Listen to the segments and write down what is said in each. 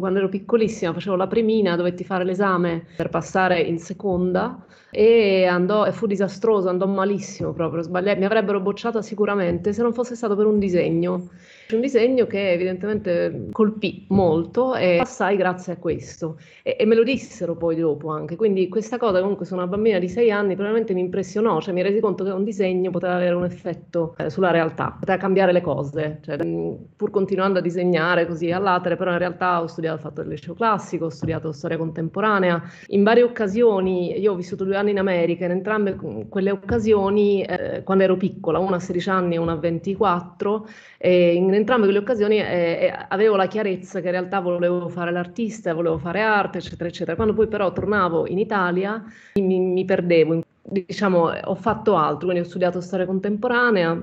Quando ero piccolissima facevo la primina, dovetti fare l'esame per passare in seconda e, andò, e fu disastroso, andò malissimo proprio, sbagliai, mi avrebbero bocciata sicuramente se non fosse stato per un disegno. Un disegno che evidentemente colpì molto e passai grazie a questo. E, e me lo dissero poi dopo anche, quindi questa cosa comunque su una bambina di sei anni probabilmente mi impressionò, cioè mi resi conto che un disegno poteva avere un effetto eh, sulla realtà, poteva cambiare le cose, cioè, pur continuando a disegnare così all'atere, però in realtà ho studiato studiato, fatto il liceo classico, ho studiato storia contemporanea. In varie occasioni, io ho vissuto due anni in America, in entrambe quelle occasioni, eh, quando ero piccola, una a 16 anni e una a 24, e in entrambe quelle occasioni eh, eh, avevo la chiarezza che in realtà volevo fare l'artista, volevo fare arte, eccetera, eccetera. Quando poi però tornavo in Italia mi, mi perdevo, diciamo ho fatto altro, quindi ho studiato storia contemporanea,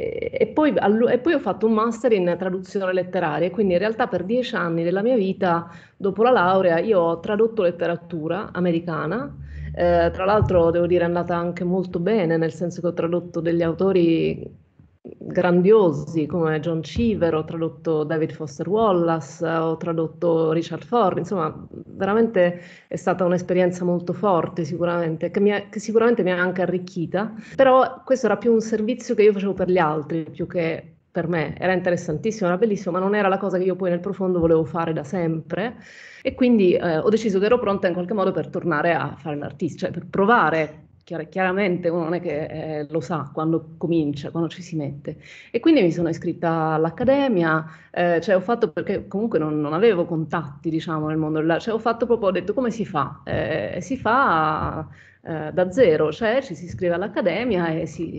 e poi, e poi, ho fatto un master in traduzione letteraria, quindi in realtà per dieci anni della mia vita, dopo la laurea, io ho tradotto letteratura americana. Eh, tra l'altro, devo dire, è andata anche molto bene, nel senso che ho tradotto degli autori grandiosi come John Cheever, ho tradotto David Foster Wallace, ho tradotto Richard Ford, insomma veramente è stata un'esperienza molto forte sicuramente, che, ha, che sicuramente mi ha anche arricchita, però questo era più un servizio che io facevo per gli altri più che per me era interessantissimo, era bellissimo, ma non era la cosa che io poi nel profondo volevo fare da sempre e quindi eh, ho deciso che ero pronta in qualche modo per tornare a fare l'artista, cioè per provare chiaramente uno non è che eh, lo sa quando comincia, quando ci si mette. E quindi mi sono iscritta all'accademia, eh, cioè ho fatto perché comunque non, non avevo contatti, diciamo, nel mondo della... Cioè ho fatto proprio, ho detto come si fa? Eh, si fa eh, da zero, cioè ci si iscrive all'accademia e, si,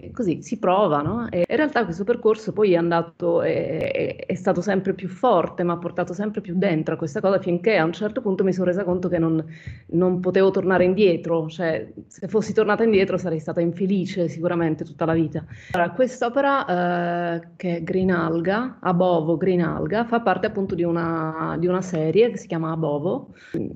eh, così si prova. No? E in realtà questo percorso poi è andato, è, è stato sempre più forte, mi ha portato sempre più dentro a questa cosa finché a un certo punto mi sono resa conto che non, non potevo tornare indietro, cioè se fossi tornata indietro sarei stata infelice sicuramente tutta la vita. Allora, quest'opera eh, che è Green Alga, Abovo Green Alga, fa parte appunto di una, di una serie che si chiama Abovo,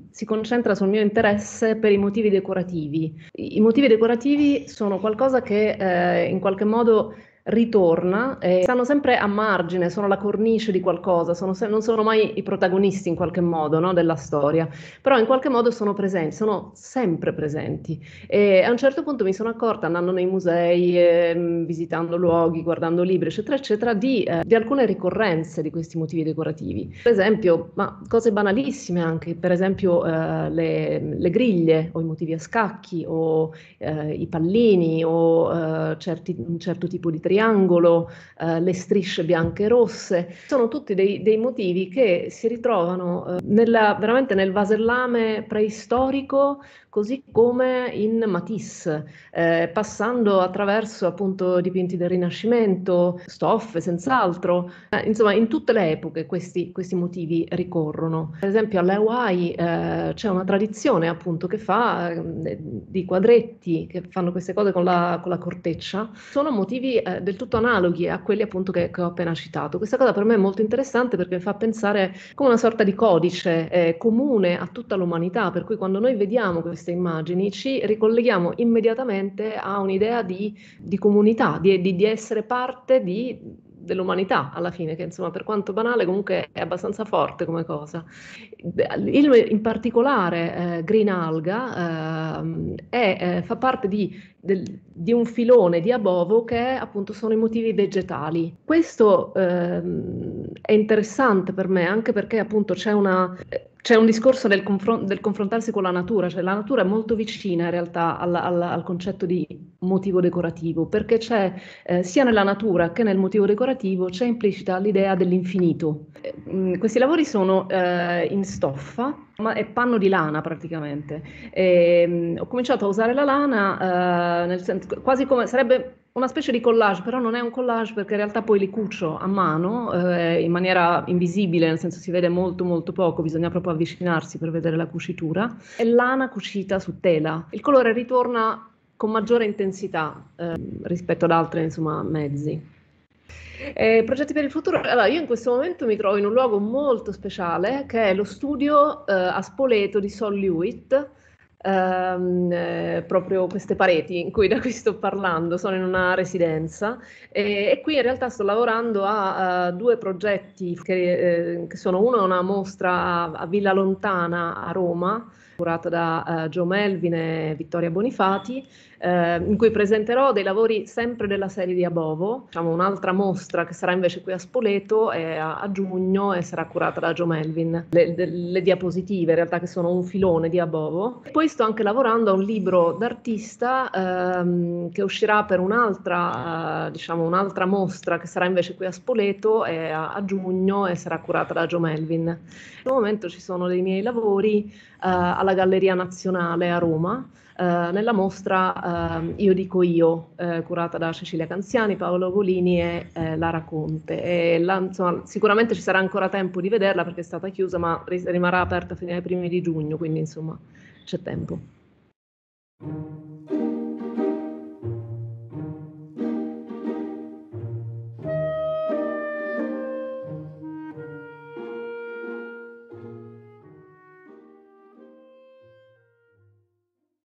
si concentra sul mio interesse per i motivi decorativi decorativi. I motivi decorativi sono qualcosa che eh, in qualche modo ritorna e eh, stanno sempre a margine, sono la cornice di qualcosa, sono se- non sono mai i protagonisti in qualche modo no, della storia, però in qualche modo sono presenti, sono sempre presenti. E a un certo punto mi sono accorta, andando nei musei, eh, visitando luoghi, guardando libri, eccetera, eccetera, di, eh, di, alcune ricorrenze di questi motivi decorativi. Per esempio, ma cose banalissime anche, per esempio eh, le, le, griglie o i motivi a scacchi o eh, i pallini o eh, certi, un certo tipo di triangolo triangolo, eh, le strisce bianche e rosse. Sono tutti dei, dei motivi che si ritrovano eh, nella, veramente nel vasellame preistorico, così come in Matisse, eh, passando attraverso appunto dipinti del Rinascimento, stoffe senz'altro. Eh, insomma, in tutte le epoche questi, questi motivi ricorrono. Per esempio alle Hawaii eh, c'è una tradizione appunto che fa eh, di quadretti che fanno queste cose con la, con la corteccia. Sono motivi del tutto analoghi a quelli appunto che, che, ho appena citato. Questa cosa per me è molto interessante perché mi fa pensare come una sorta di codice eh, comune a tutta l'umanità, per cui quando noi vediamo queste immagini ci ricolleghiamo immediatamente a un'idea di, di comunità, di, di, di essere parte di dell'umanità alla fine, che insomma per quanto banale comunque è abbastanza forte come cosa. Il, in particolare eh, Green Alga ehm, eh, è, fa parte di, del, di, un filone di abovo che appunto sono i motivi vegetali. Questo ehm, è interessante per me anche perché appunto c'è una c'è un discorso del, confron- del, confrontarsi con la natura, cioè la natura è molto vicina in realtà al, al, al concetto di motivo decorativo, perché c'è eh, sia nella natura che nel motivo decorativo c'è implicita l'idea dell'infinito. Eh, questi lavori sono eh, in stoffa, ma è panno di lana praticamente. E, ehm, ho cominciato a usare la lana, eh, nel senso, quasi come sarebbe una specie di collage, però non è un collage perché in realtà poi li cucio a mano eh, in maniera invisibile, nel senso si vede molto molto poco, bisogna proprio avvicinarsi per vedere la cucitura. È lana cucita su tela. Il colore ritorna con maggiore intensità eh, rispetto ad altri insomma, mezzi. Eh, progetti per il futuro. Allora, io in questo momento mi trovo in un luogo molto speciale che è lo studio eh, a Spoleto di Sol Lewitt, ehm, eh, proprio queste pareti in cui, da cui sto parlando, sono in una residenza e, e qui in realtà sto lavorando a, a due progetti che, eh, che, sono uno una mostra a, a Villa Lontana a Roma curata da uh, eh, Gio Melvin e Vittoria Bonifati eh, in cui presenterò dei lavori sempre della serie di Abovo, diciamo un'altra mostra che sarà invece qui a Spoleto eh, a, a, giugno e sarà curata da Joe Melvin. Le, de, le, diapositive in realtà che sono un filone di Abovo. Poi sto anche lavorando a un libro d'artista ehm, che uscirà per un'altra, eh, diciamo un'altra mostra che sarà invece qui a Spoleto eh, a, a, giugno e sarà curata da Joe Melvin. In questo momento ci sono dei miei lavori eh, alla Galleria Nazionale a Roma. Eh, nella mostra uh, Io dico io, uh, curata da Cecilia Canziani, Paolo Volini e eh, Lara Conte. E la, insomma, sicuramente ci sarà ancora tempo di vederla perché è stata chiusa, ma rimarrà aperta fino ai primi di giugno, quindi insomma c'è tempo.